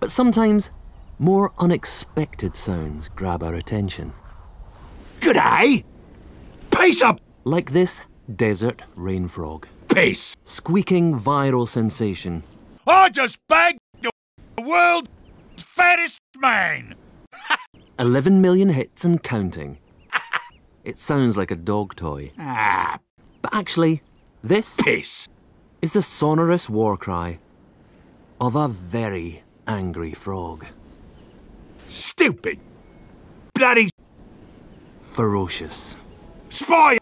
But sometimes, more unexpected sounds grab our attention. Good eye! up! Like this desert rain frog. Peace. Squeaking viral sensation. I just bagged the world's fattest man! 11 million hits and counting. It sounds like a dog toy. Ah. But actually, this peace is the sonorous war cry of a very angry frog. Stupid! Bloody... Ferocious. Spy!